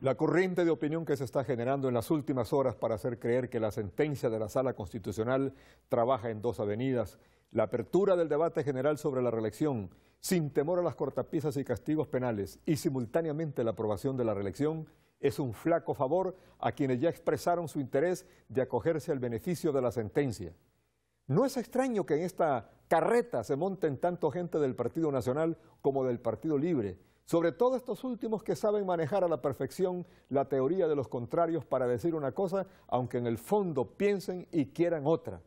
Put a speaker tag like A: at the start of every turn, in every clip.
A: La corriente de opinión que se está generando en las últimas horas para hacer creer que la sentencia de la Sala Constitucional trabaja en dos avenidas, la apertura del debate general sobre la reelección, sin temor a las cortapisas y castigos penales, y simultáneamente la aprobación de la reelección, es un flaco favor a quienes ya expresaron su interés de acogerse al beneficio de la sentencia. No es extraño que en esta carreta se monten tanto gente del Partido Nacional como del Partido Libre, sobre todo estos últimos que saben manejar a la perfección la teoría de los contrarios para decir una cosa, aunque en el fondo piensen y quieran otra.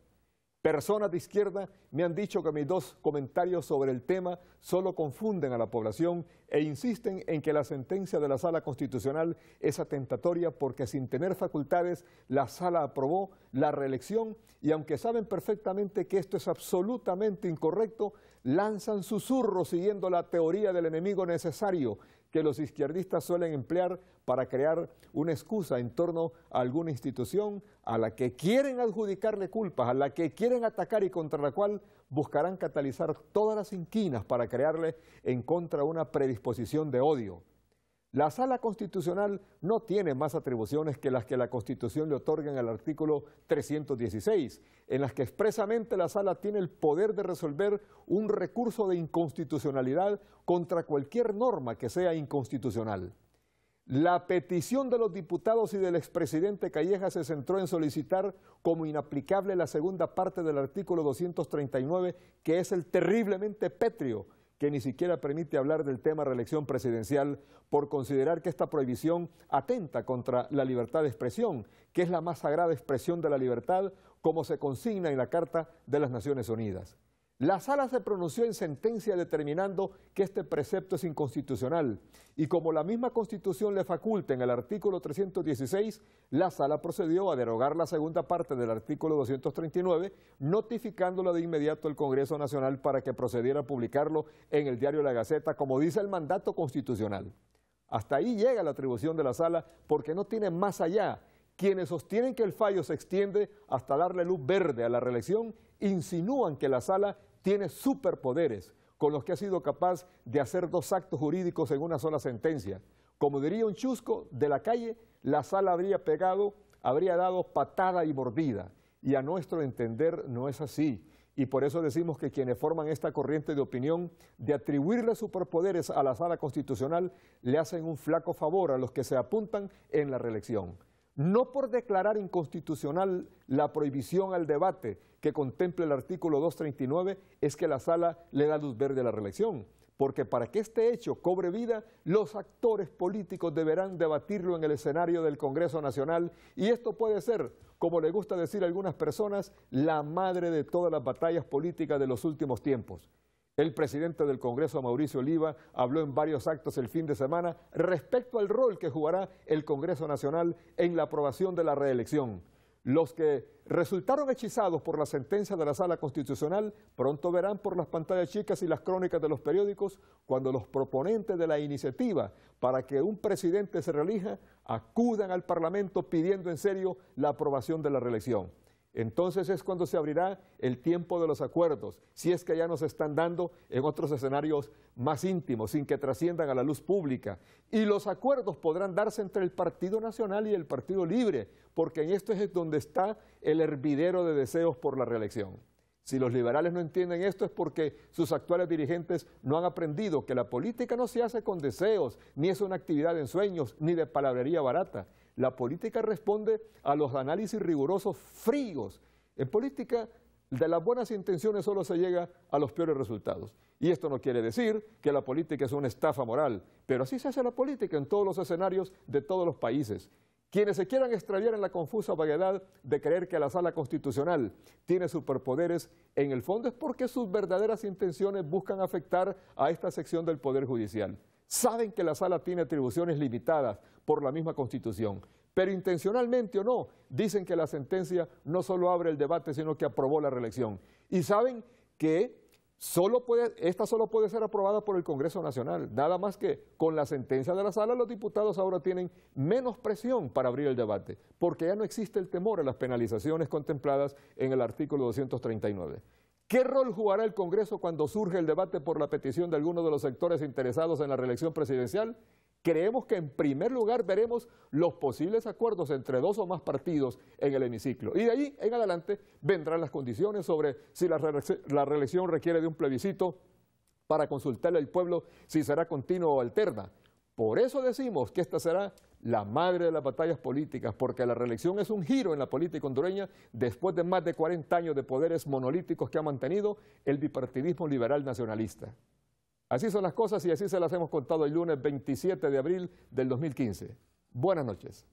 A: Personas de izquierda me han dicho que mis dos comentarios sobre el tema solo confunden a la población e insisten en que la sentencia de la Sala Constitucional es atentatoria porque sin tener facultades la Sala aprobó la reelección y aunque saben perfectamente que esto es absolutamente incorrecto, lanzan susurros siguiendo la teoría del enemigo necesario, que los izquierdistas suelen emplear para crear una excusa en torno a alguna institución a la que quieren adjudicarle culpas, a la que quieren atacar y contra la cual buscarán catalizar todas las inquinas para crearle en contra una predisposición de odio. La Sala Constitucional no tiene más atribuciones que las que la Constitución le otorga en el artículo 316, en las que expresamente la Sala tiene el poder de resolver un recurso de inconstitucionalidad contra cualquier norma que sea inconstitucional. La petición de los diputados y del expresidente Calleja se centró en solicitar como inaplicable la segunda parte del artículo 239, que es el terriblemente pétreo que ni siquiera permite hablar del tema reelección presidencial por considerar que esta prohibición atenta contra la libertad de expresión, que es la más sagrada expresión de la libertad como se consigna en la Carta de las Naciones Unidas. La sala se pronunció en sentencia determinando que este precepto es inconstitucional y como la misma constitución le faculta en el artículo 316, la sala procedió a derogar la segunda parte del artículo 239, notificándola de inmediato al Congreso Nacional para que procediera a publicarlo en el diario La Gaceta, como dice el mandato constitucional. Hasta ahí llega la atribución de la sala porque no tiene más allá quienes sostienen que el fallo se extiende hasta darle luz verde a la reelección insinúan que la sala tiene superpoderes con los que ha sido capaz de hacer dos actos jurídicos en una sola sentencia. Como diría un chusco de la calle, la sala habría pegado, habría dado patada y mordida. Y a nuestro entender no es así. Y por eso decimos que quienes forman esta corriente de opinión de atribuirle superpoderes a la sala constitucional le hacen un flaco favor a los que se apuntan en la reelección no por declarar inconstitucional la prohibición al debate que contempla el artículo 239, es que la sala le da luz verde a la reelección, porque para que este hecho cobre vida, los actores políticos deberán debatirlo en el escenario del Congreso Nacional, y esto puede ser, como le gusta decir a algunas personas, la madre de todas las batallas políticas de los últimos tiempos. El presidente del Congreso, Mauricio Oliva, habló en varios actos el fin de semana respecto al rol que jugará el Congreso Nacional en la aprobación de la reelección. Los que resultaron hechizados por la sentencia de la Sala Constitucional pronto verán por las pantallas chicas y las crónicas de los periódicos cuando los proponentes de la iniciativa para que un presidente se reelija acudan al Parlamento pidiendo en serio la aprobación de la reelección entonces es cuando se abrirá el tiempo de los acuerdos, si es que ya nos están dando en otros escenarios más íntimos, sin que trasciendan a la luz pública. Y los acuerdos podrán darse entre el Partido Nacional y el Partido Libre, porque en esto es donde está el hervidero de deseos por la reelección. Si los liberales no entienden esto es porque sus actuales dirigentes no han aprendido que la política no se hace con deseos, ni es una actividad de ensueños, ni de palabrería barata. La política responde a los análisis rigurosos fríos. En política, de las buenas intenciones solo se llega a los peores resultados. Y esto no quiere decir que la política es una estafa moral, pero así se hace la política en todos los escenarios de todos los países. Quienes se quieran extraviar en la confusa vaguedad de creer que la sala constitucional tiene superpoderes, en el fondo es porque sus verdaderas intenciones buscan afectar a esta sección del Poder Judicial. Saben que la sala tiene atribuciones limitadas por la misma Constitución, pero intencionalmente o no, dicen que la sentencia no solo abre el debate, sino que aprobó la reelección. Y saben que Solo puede, esta solo puede ser aprobada por el Congreso Nacional, nada más que con la sentencia de la sala los diputados ahora tienen menos presión para abrir el debate, porque ya no existe el temor a las penalizaciones contempladas en el artículo 239. ¿Qué rol jugará el Congreso cuando surge el debate por la petición de alguno de los sectores interesados en la reelección presidencial? Creemos que en primer lugar veremos los posibles acuerdos entre dos o más partidos en el hemiciclo. Y de ahí en adelante vendrán las condiciones sobre si la, reelección requiere de un plebiscito para consultarle al pueblo si será continua o alterna. Por eso decimos que esta será la madre de las batallas políticas, porque la reelección es un giro en la política hondureña después de más de 40 años de poderes monolíticos que ha mantenido el bipartidismo liberal nacionalista. Así son las cosas y así se las hemos contado el lunes 27 de abril del 2015. Buenas noches.